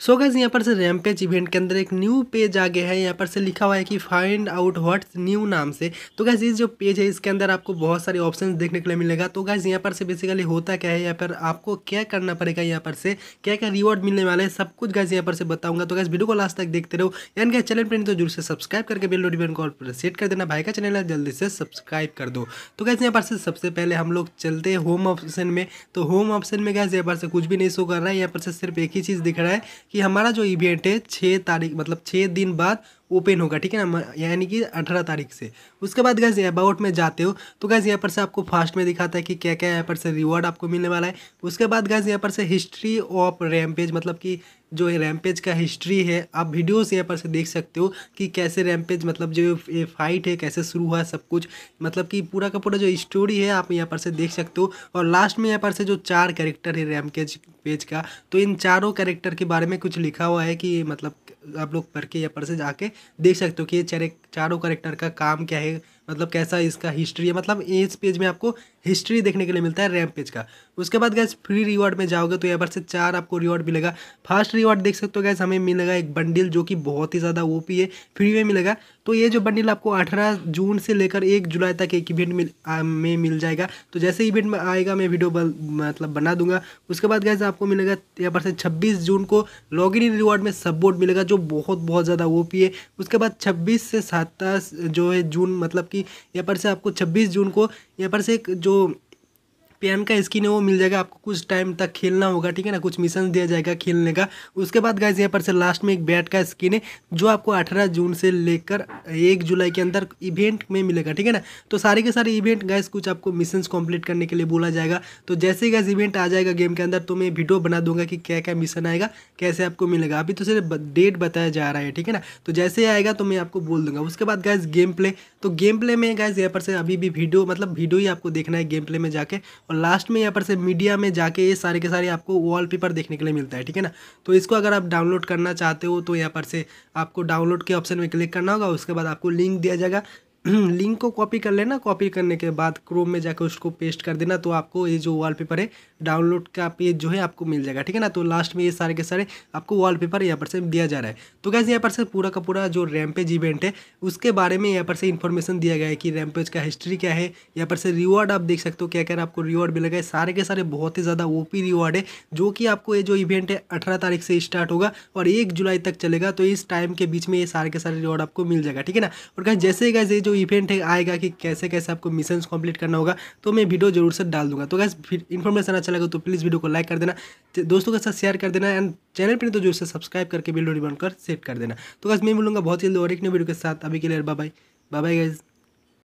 सो so gas यहाँ पर से रैम पेज इवेंट के अंदर एक न्यू पेज आ गया है यहाँ पर से लिखा हुआ है कि फाइंड आउट व्हाट्स न्यू नाम से तो गैस ये जो पेज है इसके अंदर आपको बहुत सारे ऑप्शन देखने के लिए मिलेगा तो गैस यहाँ पर से बेसिकली होता क्या है यहाँ पर आपको क्या करना पड़ेगा यहाँ पर से क्या क्या रिवॉर्ड मिलने वाला है सब कुछ गैस यहाँ पर से बताऊंगा तो गैस वीडियो को लास्ट तक देखते रहो यानी क्या चैनल पर तो जरूर से सब्सक्राइब करके बिल नोटिफिकेशन कॉल पर सेट कर देना भाई का चैनल है जल्दी से सब्सक्राइब कर दो तो गैस यहाँ पर से सबसे पहले हम लोग चलते हैं होम ऑप्शन में तो होम ऑप्शन में गैस यहाँ पर से कुछ भी नहीं शो कर रहा है यहाँ पर से सिर्फ एक ही चीज़ दिख रहा है कि हमारा जो इवेंट है छः तारीख मतलब छः दिन बाद ओपन होगा ठीक है ना यानी कि अठारह तारीख से उसके बाद गैस अबाउट में जाते हो तो गैस यहाँ पर से आपको फास्ट में दिखाता है कि क्या क्या यहाँ पर से रिवॉर्ड आपको मिलने वाला है उसके बाद गैस यहाँ पर से हिस्ट्री ऑफ रैमपेज मतलब कि जो रैमपेज का हिस्ट्री है आप वीडियोस यहाँ पर से देख सकते हो कि कैसे रैमपेज मतलब जो ये फाइट है कैसे शुरू हुआ सब कुछ मतलब कि पूरा का पूरा जो स्टोरी है आप यहाँ पर से देख सकते हो और लास्ट में यहाँ पर से जो चार कैरेक्टर है रैमपेज पेज का तो इन चारों कैरेक्टर के बारे में कुछ लिखा हुआ है कि मतलब आप लोग पढ़ के या पढ़ से जाके देख सकते हो कि ये चारों करेक्टर का काम क्या है मतलब कैसा इसका हिस्ट्री है मतलब इस पेज में आपको हिस्ट्री देखने के लिए मिलता है रैम पेज का उसके बाद गैस फ्री रिवॉर्ड में जाओगे तो यहाँ पर से चार आपको रिवॉर्ड मिलेगा फर्स्ट रिवॉर्ड देख सकते हो गैस हमें मिलेगा एक बंडल जो कि बहुत ही ज़्यादा ओ है फ्री में मिलेगा तो ये जो बंडल आपको अठारह जून से लेकर एक जुलाई तक एक इवेंट मिल, आ, में मिल जाएगा तो जैसे इवेंट में आएगा मैं वीडियो बल, मतलब बना दूंगा उसके बाद गैस आपको मिलेगा यहाँ पर से छब्बीस जून को लॉग इन रिवॉर्ड में सब बोर्ड मिलेगा जो बहुत बहुत ज़्यादा ओ है उसके बाद छब्बीस से सत्ताईस जो है जून मतलब कि यहाँ पर से आपको छब्बीस जून को यहाँ पर से एक जो do पेन का स्किन है वो मिल जाएगा आपको कुछ टाइम तक खेलना होगा ठीक है ना कुछ मिशन दिया जाएगा खेलने का उसके बाद गाइज यहाँ पर से लास्ट में एक बैट का स्किन है जो आपको अठारह जून से लेकर एक जुलाई के अंदर इवेंट में मिलेगा ठीक है ना तो सारे के सारे इवेंट गाइज कुछ आपको मिशन कंप्लीट करने के लिए बोला जाएगा तो जैसे ही गाइज इवेंट आ जाएगा गेम के अंदर तो मैं वीडियो बना दूंगा कि क्या क्या मिशन आएगा कैसे आपको मिलेगा अभी तो सिर्फ डेट बताया जा रहा है ठीक है ना तो जैसे ही आएगा तो मैं आपको बोल दूंगा उसके बाद गाइज गेम प्ले तो गेम प्ले में गाइज यहाँ पर से अभी भी वीडियो मतलब वीडियो ही आपको देखना है गेम प्ले में जाके और और लास्ट में यहाँ पर से मीडिया में जाके ये सारे के सारे आपको वॉलपेपर देखने के लिए मिलता है ठीक है ना तो इसको अगर आप डाउनलोड करना चाहते हो तो यहाँ पर से आपको डाउनलोड के ऑप्शन में क्लिक करना होगा उसके बाद आपको लिंक दिया जाएगा लिंक को कॉपी कर लेना कॉपी करने के बाद क्रोम में जाकर उसको पेस्ट कर देना तो आपको ये जो वॉलपेपर है डाउनलोड का पेज जो है आपको मिल जाएगा ठीक है ना तो लास्ट में ये सारे के सारे आपको वॉलपेपर यहाँ पर से दिया जा रहा है तो कैसे यहाँ पर से पूरा का पूरा जो रैमपेज इवेंट है उसके बारे में यहाँ पर से इन्फॉर्मेशन दिया गया है कि रैमपेज का हिस्ट्री क्या है यहाँ पर से रिवॉर्ड आप देख सकते हो क्या क्या आपको रिवॉर्ड मिलेगा सारे के सारे बहुत ही ज़्यादा ओ रिवॉर्ड है जो कि आपको ये जो इवेंट है अठारह तारीख से स्टार्ट होगा और एक जुलाई तक चलेगा तो इस टाइम के बीच में ये सारे के सारे रिवॉर्ड आपको मिल जाएगा ठीक है ना और कहीं जैसे गए ये जो इवेंट है आएगा कि कैसे कैसे आपको मिशन कंप्लीट करना होगा तो मैं वीडियो जरूर से डाल दूंगा तो गैस इन्फॉर्मेशन अच्छा लगा तो प्लीज़ वीडियो को लाइक कर देना दोस्तों के साथ शेयर कर देना एंड चैनल पर तो जरूर से सब्सक्राइब करके वीडियो रिबन कर सेट कर देना तो गैस मैं बोलूँगा बहुत जल्द और एक नई वीडियो के साथ अभी के लिए बाय बाय बाय